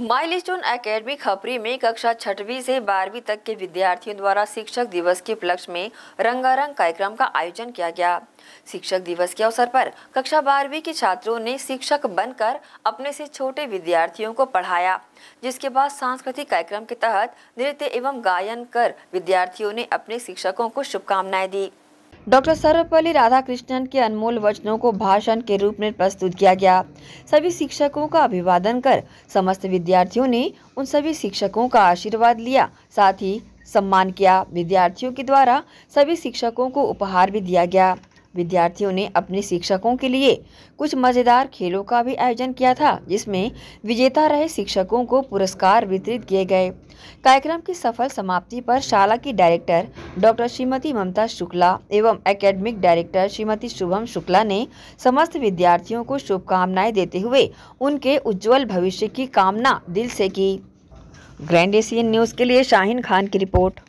milestone academy खपरी में कक्षा छठवीं से बारहवीं तक के विद्यार्थियों द्वारा शिक्षक दिवस के उपलक्ष्य में रंगारंग कार्यक्रम का आयोजन किया गया शिक्षक दिवस के अवसर पर कक्षा बारहवीं के छात्रों ने शिक्षक बनकर अपने से छोटे विद्यार्थियों को पढ़ाया जिसके बाद सांस्कृतिक कार्यक्रम के तहत नृत्य एवं गायन कर विद्यार्थियों ने अपने शिक्षकों को शुभकामनाएं दी डॉक्टर सर्वपल्ली राधाकृष्णन के अनमोल वचनों को भाषण के रूप में प्रस्तुत किया गया सभी शिक्षकों का अभिवादन कर समस्त विद्यार्थियों ने उन सभी शिक्षकों का आशीर्वाद लिया साथ ही सम्मान किया विद्यार्थियों के द्वारा सभी शिक्षकों को उपहार भी दिया गया विद्यार्थियों ने अपने शिक्षकों के लिए कुछ मज़ेदार खेलों का भी आयोजन किया था जिसमें विजेता रहे शिक्षकों को पुरस्कार वितरित किए गए कार्यक्रम की सफल समाप्ति पर शाला की डायरेक्टर डॉक्टर श्रीमती ममता शुक्ला एवं एकेडमिक डायरेक्टर श्रीमती शुभम शुक्ला ने समस्त विद्यार्थियों को शुभकामनाएं देते हुए उनके उज्जवल भविष्य की कामना दिल से की ग्रैंड एशियन न्यूज़ के लिए शाहिन खान की रिपोर्ट